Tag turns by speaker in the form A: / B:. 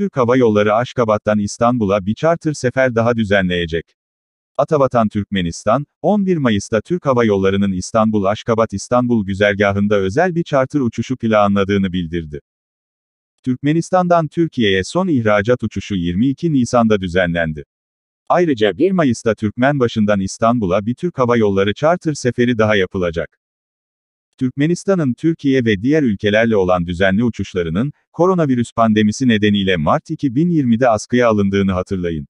A: Türk Hava Yolları Aşkabat'tan İstanbul'a bir charter sefer daha düzenleyecek. Atavatan Türkmenistan, 11 Mayıs'ta Türk Hava Yolları'nın İstanbul Aşkabat İstanbul güzergahında özel bir charter uçuşu planladığını bildirdi. Türkmenistan'dan Türkiye'ye son ihracat uçuşu 22 Nisan'da düzenlendi. Ayrıca 1 Mayıs'ta Türkmenbaşı'ndan İstanbul'a bir Türk Hava Yolları charter seferi daha yapılacak. Türkmenistan'ın Türkiye ve diğer ülkelerle olan düzenli uçuşlarının, koronavirüs pandemisi nedeniyle Mart 2020'de askıya alındığını hatırlayın.